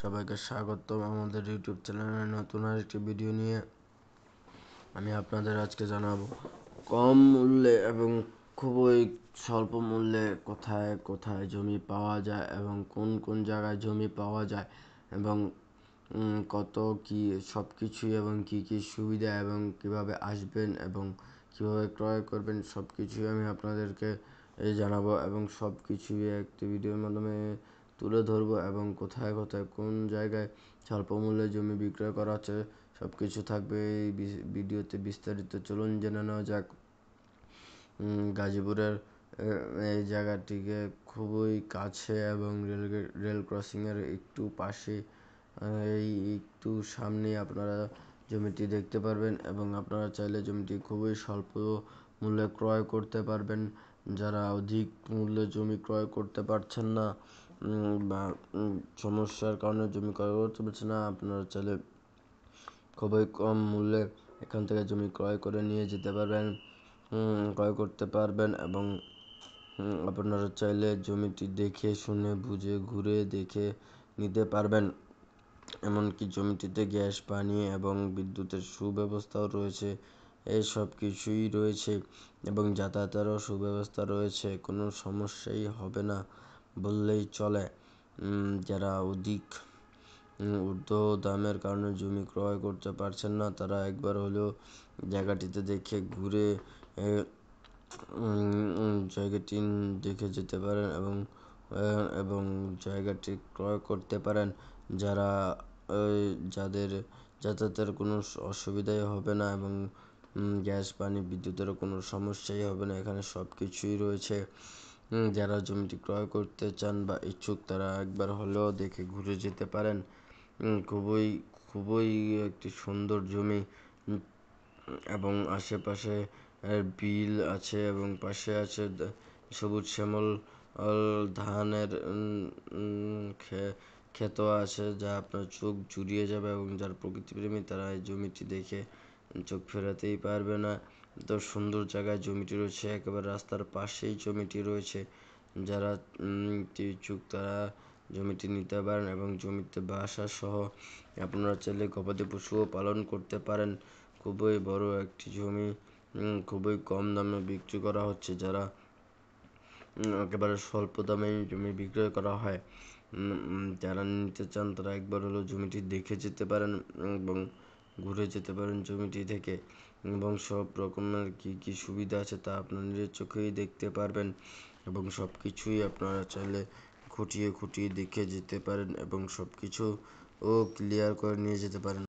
সবাইকে স্বাগতম আমাদের ইউটিউব চ্যানেলে নতুন আরেকটি ভিডিও নিয়ে আমি আপনাদের আজকে জানাবো কম মূল্যে এবং খুবই স্বল্প মূল্যে কোথায় কোথায় জমি পাওয়া যায় এবং কোন কোন জায়গায় জমি পাওয়া যায় এবং কত কি সব কিছুই এবং কি কি সুবিধা এবং কিভাবে আসবেন এবং কিভাবে ক্রয় করবেন সব কিছুই আমি আপনাদেরকে জানাবো এবং সব কিছুই একটি ভিডিওর মাধ্যমে তুলে ধরবো এবং কোথায় কোথায় কোন জায়গায় স্বল্প মূল্যে জমি বিক্রয় করা হচ্ছে সব কিছু থাকবে এই ভিডিওতে বিস্তারিত চলুন জেনে নেওয়া যাক গাজীপুরের এই জায়গাটিকে খুবই কাছে এবং রেল রেল ক্রসিংয়ের একটু পাশে এই একটু সামনে আপনারা জমিটি দেখতে পারবেন এবং আপনারা চাইলে জমিটি খুবই স্বল্প মূল্যে ক্রয় করতে পারবেন যারা অধিক মূল্যে জমি ক্রয় করতে পারছেন না বা সমস্যার কারণে জমি ক্রয় করতে পারছে না আপনারা চাইলে খুবই কম মূল্যে এখান থেকে জমি ক্রয় করে নিয়ে যেতে পারবেন ক্রয় করতে পারবেন এবং আপনারা চাইলে জমিটি দেখে শুনে বুঝে ঘুরে দেখে নিতে পারবেন এমনকি জমিটিতে গ্যাস পানি এবং বিদ্যুতের সুব্যবস্থাও রয়েছে এই সব কিছুই রয়েছে এবং যাতায়াতেরও সুব্যবস্থা রয়েছে কোনো সমস্যাই হবে না বললেই চলে যারা অধিক ঊর্ধ্ব দামের কারণে জমি ক্রয় করতে পারছেন না তারা একবার হলেও জায়গাটিতে দেখে ঘুরে জায়গাটি দেখে যেতে পারেন এবং এবং জায়গাটি ক্রয় করতে পারেন যারা যাদের যাতায়াতের কোনো অসুবিধাই হবে না এবং গ্যাস পানি বিদ্যুতেরও কোনো সমস্যাই হবে না এখানে সব কিছুই রয়েছে যারা জমিটি ক্রয় করতে চান বা ইচ্ছুক তারা একবার হলেও দেখে ঘুরে যেতে পারেন খুবই খুবই একটি সুন্দর জমি এবং আশেপাশে বিল আছে এবং পাশে আছে সবুজ শ্যামল ধানের ক্ষেত আছে যা আপনার চোখ জুড়িয়ে যাবে এবং যারা প্রকৃতিপ্রেমী তারা এই জমিটি দেখে চোখ ফেরাতেই পারবে না তো সুন্দর জায়গায় জমিটি রয়েছে একেবারে রাস্তার পাশেই জমিটি রয়েছে যারা ইচ্ছুক তারা জমিটি নিতে পারেন এবং জমিতে বাসা সহ আপনারা চাইলে গবাদি পশুও পালন করতে পারেন খুবই বড় একটি জমি খুবই কম দামে বিক্রি করা হচ্ছে যারা একেবারে স্বল্প দামেই জমি বিক্রয় করা হয় যারা নিতে চান তারা একবার হলেও জমিটি দেখে যেতে পারেন এবং ঘুরে যেতে পারেন জমিটি থেকে এবং সব রকমের কী কী সুবিধা আছে তা আপনার নিজের চোখেই দেখতে পারবেন এবং সব কিছুই আপনারা চাইলে খুঁটিয়ে খুঁটিয়ে দেখে যেতে পারেন এবং সব কিছু ও ক্লিয়ার করে নিয়ে যেতে পারেন